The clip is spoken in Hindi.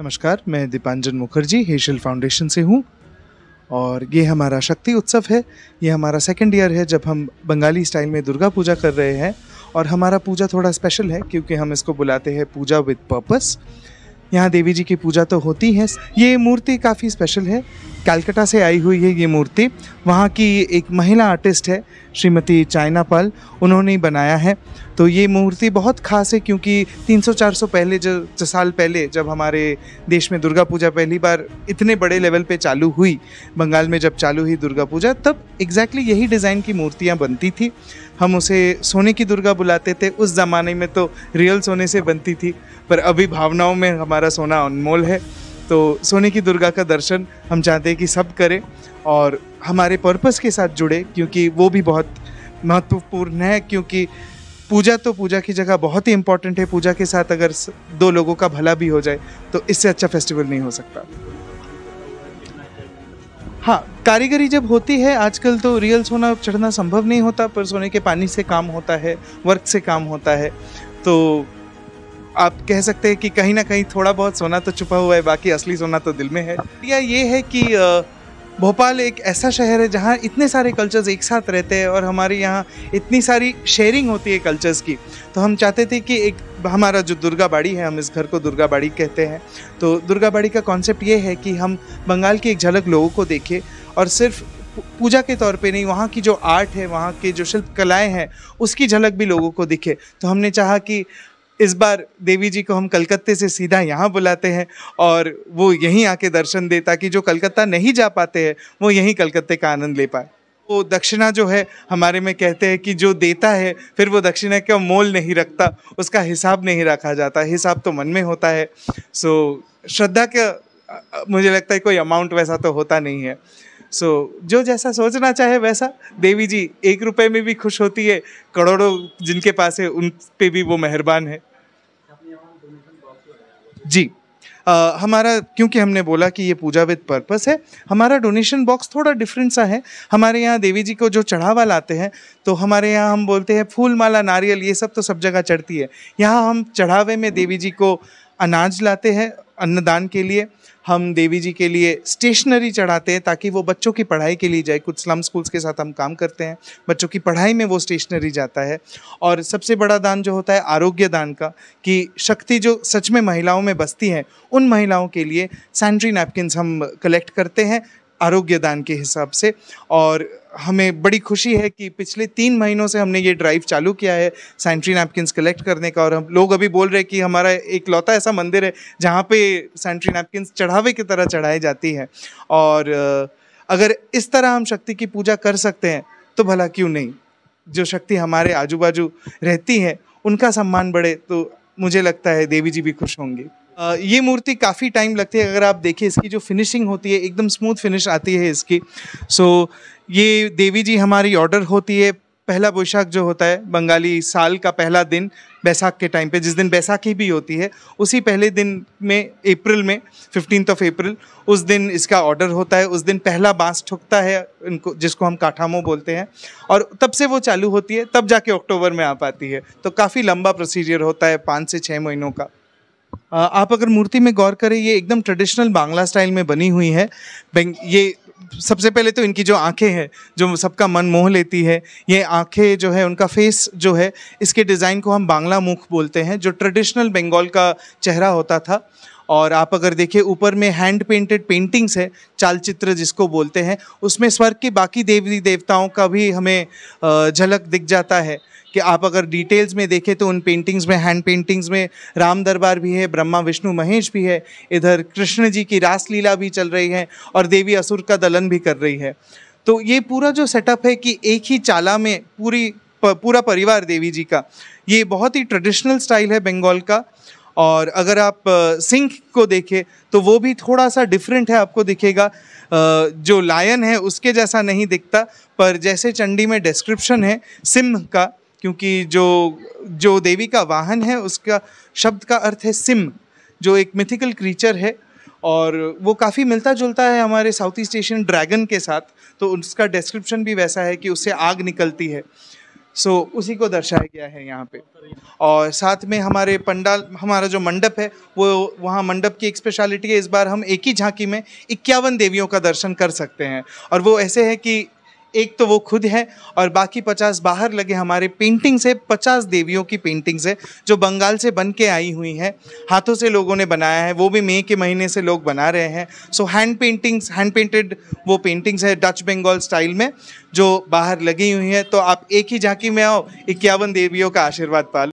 नमस्कार मैं दीपांजन मुखर्जी हेशल फाउंडेशन से हूँ और ये हमारा शक्ति उत्सव है ये हमारा सेकेंड ईयर है जब हम बंगाली स्टाइल में दुर्गा पूजा कर रहे हैं और हमारा पूजा थोड़ा स्पेशल है क्योंकि हम इसको बुलाते हैं पूजा विद पर्पस यहाँ देवी जी की पूजा तो होती है ये मूर्ति काफ़ी स्पेशल है कैलकटा से आई हुई है ये मूर्ति वहाँ की एक महिला आर्टिस्ट है श्रीमती चाइना पाल उन्होंने बनाया है तो ये मूर्ति बहुत ख़ास है क्योंकि 300-400 पहले जो साल पहले जब हमारे देश में दुर्गा पूजा पहली बार इतने बड़े लेवल पे चालू हुई बंगाल में जब चालू हुई दुर्गा पूजा तब एग्जैक्टली exactly यही डिज़ाइन की मूर्तियाँ बनती थी हम उसे सोने की दुर्गा बुलाते थे उस ज़माने में तो रियल सोने से बनती थी पर अभी भावनाओं में हमारा सोना अनमोल है तो सोने की दुर्गा का दर्शन हम चाहते हैं कि सब करें और हमारे पर्पस के साथ जुड़े क्योंकि वो भी बहुत महत्वपूर्ण है क्योंकि पूजा तो पूजा की जगह बहुत ही इंपॉर्टेंट है पूजा के साथ अगर दो लोगों का भला भी हो जाए तो इससे अच्छा फेस्टिवल नहीं हो सकता हाँ कारीगरी जब होती है आजकल तो रियल सोना चढ़ना संभव नहीं होता पर सोने के पानी से काम होता है वर्क से काम होता है तो आप कह सकते हैं कि कहीं ना कहीं थोड़ा बहुत सोना तो छुपा हुआ है बाकी असली सोना तो दिल में है या ये है कि भोपाल एक ऐसा शहर है जहाँ इतने सारे कल्चर्स एक साथ रहते हैं और हमारे यहाँ इतनी सारी शेयरिंग होती है कल्चर्स की तो हम चाहते थे कि एक हमारा जो दुर्गा बाड़ी है हम इस घर को दुर्गा बाड़ी कहते हैं तो दुर्गा बाड़ी का कॉन्सेप्ट ये है कि हम बंगाल की एक झलक लोगों को देखें और सिर्फ पूजा के तौर पे नहीं वहाँ की जो आर्ट है वहाँ के जो शिल्प कलाएँ हैं उसकी झलक भी लोगों को दिखे तो हमने चाहा कि इस बार देवी जी को हम कलकत्ते से सीधा यहाँ बुलाते हैं और वो यहीं आके दर्शन दे ताकि जो कलकत्ता नहीं जा पाते हैं वो यहीं कलकत्ते का आनंद ले पाए वो दक्षिणा जो है हमारे में कहते हैं कि जो देता है फिर वो दक्षिणा का मोल नहीं रखता उसका हिसाब नहीं रखा जाता हिसाब तो मन में होता है सो श्रद्धा का मुझे लगता है कोई अमाउंट वैसा तो होता नहीं है सो so, जो जैसा सोचना चाहे वैसा देवी जी एक रुपए में भी खुश होती है करोड़ों जिनके पास है उन पे भी वो मेहरबान है जी आ, हमारा क्योंकि हमने बोला कि ये पूजा विद पर्पस है हमारा डोनेशन बॉक्स थोड़ा डिफरेंट सा है हमारे यहाँ देवी जी को जो चढ़ावा लाते हैं तो हमारे यहाँ हम बोलते हैं फूल माला नारियल ये सब तो सब जगह चढ़ती है यहाँ हम चढ़ावे में देवी जी को अनाज लाते हैं अन्नदान के लिए हम देवी जी के लिए स्टेशनरी चढ़ाते हैं ताकि वो बच्चों की पढ़ाई के लिए जाए कुछ स्लम स्कूल्स के साथ हम काम करते हैं बच्चों की पढ़ाई में वो स्टेशनरी जाता है और सबसे बड़ा दान जो होता है आरोग्य दान का कि शक्ति जो सच में महिलाओं में बसती है उन महिलाओं के लिए सैनिटरी नैपकिन हम कलेक्ट करते हैं आरोग्य दान के हिसाब से और हमें बड़ी खुशी है कि पिछले तीन महीनों से हमने ये ड्राइव चालू किया है सैनिटरी नैपकिनस कलेक्ट करने का और हम लोग अभी बोल रहे हैं कि हमारा एक लौता ऐसा मंदिर है जहाँ पे सैनिटरी नैपकिन्स चढ़ावे की तरह चढ़ाई जाती है और अगर इस तरह हम शक्ति की पूजा कर सकते हैं तो भला क्यों नहीं जो शक्ति हमारे आजू बाजू रहती है उनका सम्मान बढ़े तो मुझे लगता है देवी जी भी खुश होंगी ये मूर्ति काफ़ी टाइम लगती है अगर आप देखिए इसकी जो फिनिशिंग होती है एकदम स्मूथ फिनिश आती है इसकी सो so, ये देवी जी हमारी ऑर्डर होती है पहला बोशाख जो होता है बंगाली साल का पहला दिन बैसाख के टाइम पे जिस दिन बैसाखी भी होती है उसी पहले दिन में अप्रैल में फिफ्टीन ऑफ अप्रैल उस दिन इसका ऑर्डर होता है उस दिन पहला बांस ठुकता है इनको जिसको हम काठामो बोलते हैं और तब से वो चालू होती है तब जाके अक्टूबर में आ पाती है तो काफ़ी लंबा प्रोसीजर होता है पाँच से छः महीनों का आप अगर मूर्ति में गौर करें ये एकदम ट्रेडिशनल बांग्ला स्टाइल में बनी हुई है ये सबसे पहले तो इनकी जो आंखें हैं जो सबका मन मोह लेती है ये आंखें जो है उनका फेस जो है इसके डिज़ाइन को हम बांग्ला मुख बोलते हैं जो ट्रेडिशनल बंगाल का चेहरा होता था और आप अगर देखिए ऊपर में हैंड पेंटेड पेंटिंग्स है चालचित्र जिसको बोलते हैं उसमें स्वर्ग के बाकी देवी देवताओं का भी हमें झलक दिख जाता है कि आप अगर डिटेल्स में देखें तो उन पेंटिंग्स में हैंड पेंटिंग्स में राम दरबार भी है ब्रह्मा विष्णु महेश भी है इधर कृष्ण जी की रासलीला भी चल रही है और देवी असुर का दलन भी कर रही है तो ये पूरा जो सेटअप है कि एक ही चाला में पूरी पूरा परिवार देवी जी का ये बहुत ही ट्रेडिशनल स्टाइल है बंगाल का और अगर आप सिंह को देखें तो वो भी थोड़ा सा डिफरेंट है आपको दिखेगा जो लायन है उसके जैसा नहीं दिखता पर जैसे चंडी में डिस्क्रिप्शन है सिंह का क्योंकि जो जो देवी का वाहन है उसका शब्द का अर्थ है सिम जो एक मिथिकल क्रीचर है और वो काफ़ी मिलता जुलता है हमारे साउथ ईस्ट एशियन ड्रैगन के साथ तो उसका डिस्क्रिप्शन भी वैसा है कि उससे आग निकलती है सो so, उसी को दर्शाया गया है यहाँ पे और साथ में हमारे पंडाल हमारा जो मंडप है वो वहाँ मंडप की एक स्पेशलिटी है इस बार हम एक ही झांकी में इक्यावन देवियों का दर्शन कर सकते हैं और वो ऐसे है कि एक तो वो खुद है और बाकी पचास बाहर लगे हमारे पेंटिंग्स है पचास देवियों की पेंटिंग्स है जो बंगाल से बन के आई हुई हैं हाथों से लोगों ने बनाया है वो भी मई के महीने से लोग बना रहे हैं so hand paintings hand painted वो पेंटिंग्स है डच बंगाल स्टाइल में जो बाहर लगी हुई हैं तो आप एक ही झांकी में आओ इक्यावन देवियों का आशीर्वाद पा